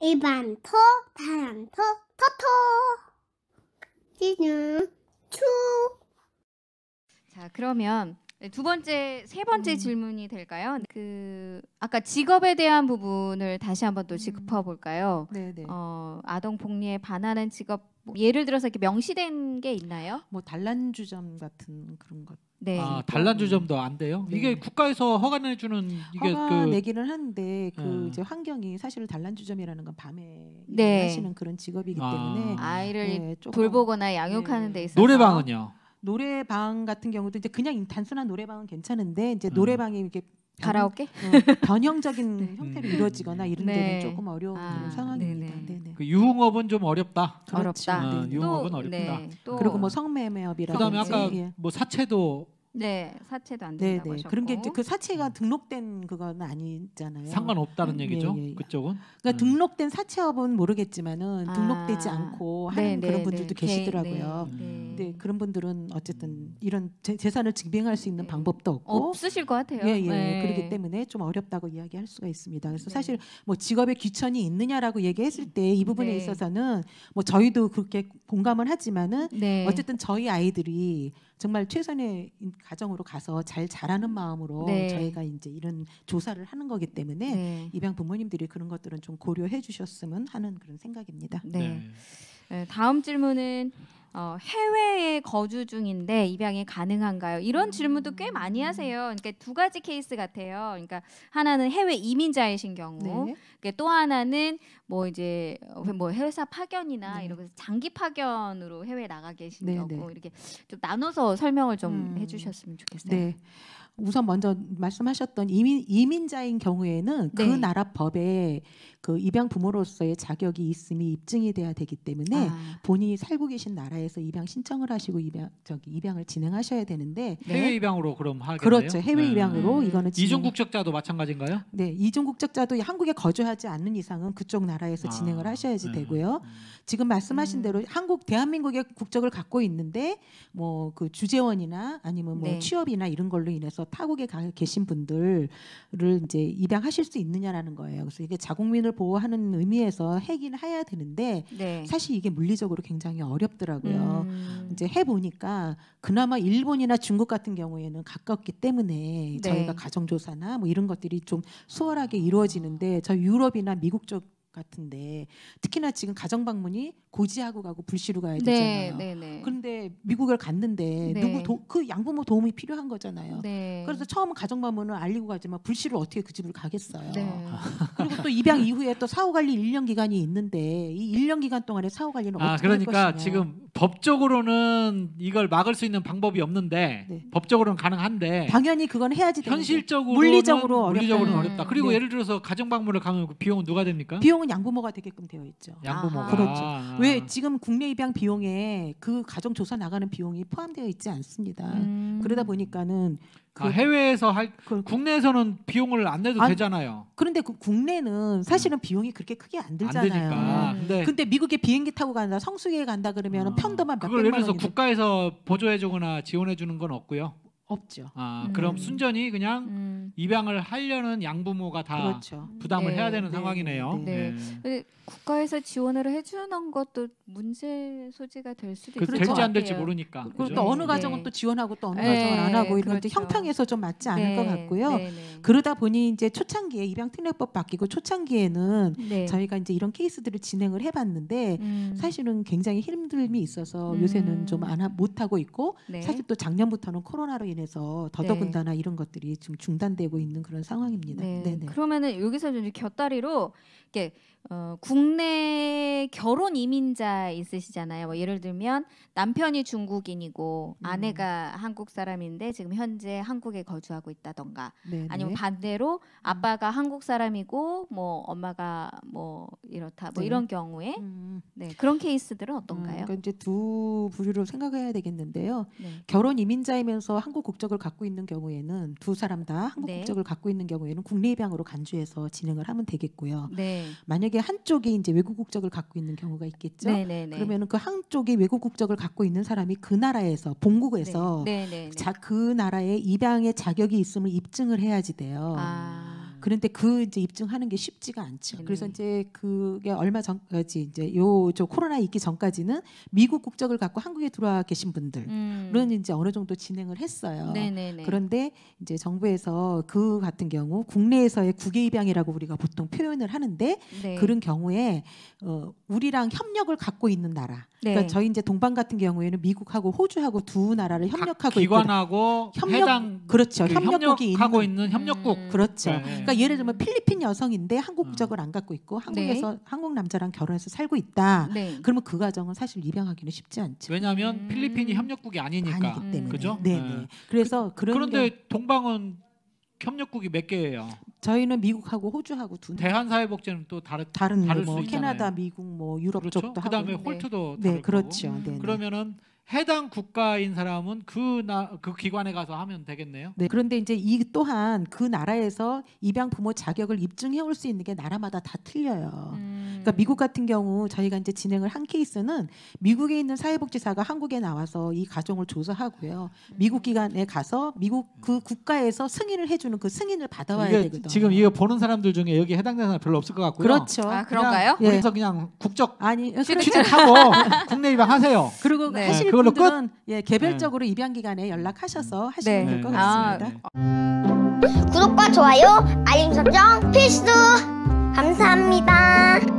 이반토 바람토, 토토. 지는 추. 자, 그러면 네, 두 번째 세 번째 음. 질문이 될까요? 네, 그 아까 직업에 대한 부분을 다시 한번 또 음. 짚어볼까요? 음. 어, 아동 복리에 반하는 직업 뭐, 예를 들어서 이렇게 명시된 게 있나요? 뭐 단란주점 같은 그런 것. 네. 아 단란주점도 음. 안 돼요? 네. 이게 국가에서 허가내 주는 이게 허가 그... 내기는 하는데그 네. 이제 환경이 사실은 단란주점이라는 건 밤에 네. 하시는 그런 직업이기 아. 때문에 아. 이를 네, 돌보거나 양육하는 데 있어서 노래방은요? 노래방 같은 경우도 이제 그냥 단순한 노래방은 괜찮은데 이제 음. 노래방이 이렇게 가라오케 어, 변형적인 네. 형태로 이루어지거나 이런 네. 데는 네. 조금 어려운 아, 상황입니다. 네네. 네네. 그 유흥업은 좀 어렵다. 어렵다. 어, 유흥업은 또, 어렵다. 네, 또 그리고 뭐 성매매업이라든지 그다음에 아까 예. 뭐 사채도 네, 사채도 안 된다고 네네. 하셨고. 그런 게 이제 그 사채가 음. 등록된 그건 아니잖아요. 상관없다는 음, 얘기죠. 예, 예. 그쪽은. 그러니까 음. 등록된 사채업은 모르겠지만은 아. 등록되지 않고 하는 네네, 네, 그런 네. 분들도 네. 계시더라고요. 네. 음. 네. 그런 분들은 어쨌든 음. 이런 재, 산을 증빙할 수 있는 네. 방법도 없고 없으실 것 같아요. 예, 예. 예. 네. 그렇기 때문에 좀 어렵다고 이야기할 수가 있습니다. 그래서 네. 사실 뭐 직업에 귀천이 있느냐라고 얘기했을 때 이 부분에 있어서는 뭐 저희도 그렇게 공감을 하지만은 어쨌든 저희 아이들이 정말 최선의 가정으로 가서 잘 자라는 마음으로 네. 저희가 이제 이런 조사를 하는 거기 때문에 네. 입양 부모님들이 그런 것들은 좀 고려해 주셨으면 하는 그런 생각입니다. 네. 네. 네 다음 질문은 어, 해외에 거주 중인데 입양이 가능한가요? 이런 질문도 꽤 많이 음. 하세요. 그러니까 두 가지 케이스 같아요. 그러니까 하나는 해외 이민자이신 경우, 네. 그러니까 또 하나는 뭐 이제 어, 뭐 회사 파견이나 네. 이런 장기 파견으로 해외 나가 계신 네, 경우 네. 이렇게 좀 나눠서 설명을 좀 음. 해주셨으면 좋겠어요. 네. 우선 먼저 말씀하셨던 이민 이민자인 경우에는 그 네. 나라 법에 그 입양 부모로서의 자격이 있음이 입증이 돼야 되기 때문에 아. 본인이 살고 계신 나라에서 입양 신청을 하시고 입양 저기 입양을 진행하셔야 되는데 네. 해외 입양으로 그럼 하겠네요. 그렇죠. 해외 네. 입양으로 음. 이거는 이중 국적자도 마찬가지인가요? 네, 이중 국적자도 한국에 거주하지 않는 이상은 그쪽 나라에서 아. 진행을 하셔야지 네. 되고요. 음. 지금 말씀하신 음. 대로 한국 대한민국의 국적을 갖고 있는데 뭐 그 주재원이나 아니면 뭐 네. 취업이나 이런 걸로 인해서 타국에 가 계신 분들을 이제 입양하실 수 있느냐라는 거예요. 그래서 이게 자국민을 보호하는 의미에서 해긴 해야 되는데 네. 사실 이게 물리적으로 굉장히 어렵더라고요. 음. 이제 해 보니까 그나마 일본이나 중국 같은 경우에는 가깝기 때문에 네. 저희가 가정조사나 뭐 이런 것들이 좀 수월하게 이루어지는데 저 유럽이나 미국 쪽 같은데 특히나 지금 가정 방문이 고지하고 가고 불시로 가야 네, 되잖아요. 네, 네, 네. 그런데 미국을 갔는데 네. 누구 도, 그 양부모 도움이 필요한 거잖아요. 네. 그래서 처음 가정 방문을 알리고 가지만 불시로 어떻게 그 집을 가겠어요. 아. 그리고 또 입양 이후에 또 사후 관리 1년 기간이 있는데 이 1년 기간 동안에 사후 관리는 아, 어떻게 그러니까 할 것이냐. 지금 법적으로는 이걸 막을 수 있는 방법이 없는데 네. 법적으로는 가능한데 당연히 그건 해야지 되는 현실적으로 물리적으로 물리적으로 어렵다. 음. 그리고 네. 예를 들어서 가정 방문을 가면 그 비용은 누가 됩니까? 비용은 양부모가 되게끔 되어 있죠. 양부모 아, 그렇죠. 아. 왜 지금 국내 입양 비용에 그 가정 조사 나가는 비용이 포함되어 있지 않습니다. 음. 그러다 보니까는 그 아, 해외에서 할 그, 국내에서는 비용을 안 내도 안, 되잖아요. 그런데 그 국내는 사실은 음. 비용이 그렇게 크게 안 들잖아요. 안되 근데, 미국에 비행기 타고 간다, 성수기에 간다 그러면 어, 아, 평도만 몇 백만 원. 그걸 예를 들어서 국가에서 보조해주거나 지원해주는 건 없고요. 없죠. 아 음. 그럼 순전히 그냥 음. 입양을 하려는 양부모가 다 그렇죠. 부담을 네, 해야 되는 네, 상황이네요. 네. 근데 국가에서 지원을 해주는 것도 문제 소지가 될 수도 그, 있을 될지 안 될지 모르니까. 그렇죠. 그리고 그죠? 또 어느 가정은 네. 또 지원하고 또 어느 네, 가정은 안 하고 이런 것도 그렇죠. 형평에서 좀 맞지 않을 것 네. 같고요. 네, 네. 그러다 보니 이제 초창기에 입양 특례법 바뀌고 초창기에는 네. 저희가 이제 이런 케이스들을 진행을 해봤는데 음. 사실은 굉장히 힘듦이 있어서 음. 요새는 좀 안 못 하고 있고 네. 사실 또 작년부터는 코로나로 인해 인해서 네. 더더군다나 네. 이런 것들이 지금 중단되고 있는 그런 상황입니다. 네. 그러면은 여기서 좀 곁다리로 이렇게 어, 국내 결혼 이민자 있으시잖아요. 뭐 예를 들면 남편이 중국인이고 음. 아내가 한국 사람인데 지금 현재 한국에 거주하고 있다던가 네네. 아니면 반대로 음. 아빠가 한국 사람이고 뭐 엄마가 뭐 이렇다 뭐 네. 이런 경우에 음. 네, 그런 케이스들은 음, 어떤가요? 음, 이제 두 부류로 생각해야 되겠는데요. 네. 결혼 이민자이면서 한국 국적을 갖고 있는 경우에는 두 사람 다 한국 네. 국적을 갖고 있는 경우에는 국내 입양으로 간주해서 진행을 하면 되겠고요. 네. 만약에 한쪽이 이제 외국 국적을 갖고 있는 경우가 있겠죠. 네, 네, 네. 그러면은 그 한쪽이 외국 국적을 갖고 있는 사람이 그 나라에서 본국에서 자, 그 나라의 입양의 자격이 있음을 입증을 해야지 돼요. 아. 그런데 그 이제 입증하는 게 쉽지가 않죠. 네. 그래서 이제 그게 얼마 전까지 그러니까 이제 요저 코로나 있기 전까지는 미국 국적을 갖고 한국에 들어와 계신 분들은 음. 이제 어느 정도 진행을 했어요. 네네네. 그런데 이제 정부에서 그 같은 경우 국내에서의 국외 입양이라고 우리가 보통 표현을 하는데 네. 그런 경우에 어 우리랑 협력을 갖고 있는 나라. 네. 그러니까 저희 이제 동방 같은 경우에는 미국하고 호주하고 두 나라를 협력하고 기관하고 협력, 해당 그렇죠. 그 협력국이 협력하고 있는, 있는 음. 협력국. 음. 그렇죠. 네. 그러니까 예를 들면 필리핀 여성인데 한국 국적을 음. 안 갖고 있고 한국에서 네. 한국 남자랑 결혼해서 살고 있다. 네. 그러면 그 과정은 사실 입양하기는 쉽지 않죠. 왜냐하면 음. 필리핀이 협력국이 아니니까. 아니기 때문에. 그죠? 네. 네. 네. 그래서 그, 런데 동방은 협력국이 몇 개예요? 저희는 미국하고 호주하고 두 대한사회복지는 또 다르, 다른 뭐, 뭐 캐나다, 미국, 뭐 유럽 그렇죠? 쪽도 그다음에 홀트도 네, 그렇죠. 거 네, 네. 그러면은 해당 국가인 사람은 그, 나, 그 기관에 가서 하면 되겠네요. 네. 그런데 이제 이 또한 그 나라에서 입양 부모 자격을 입증해 올 수 있는 게 나라마다 다 틀려요. 음. 그러니까 미국 같은 경우 저희가 이제 진행을 한 케이스는 미국에 있는 사회복지사가 한국에 나와서 이 가정을 조사하고요. 미국 기관에 가서 미국 그 국가에서 승인을 해주는 그 승인을 받아와야 되거든요. 지금 이거 보는 사람들 중에 여기 해당되는 사람 별로 없을 것 같고요. 그렇죠. 아, 그런가요? 그 예. 그래서 그냥 국적 아니 그렇 취득하고 국내 입양하세요. 그리고 네. 사실 아, 그걸로 끝? 예, 개별적으로 네. 입양 기간에 연락하셔서 하시면 될 것 같습니다. 구독과 좋아요, 알림 설정 필수. 감사합니다.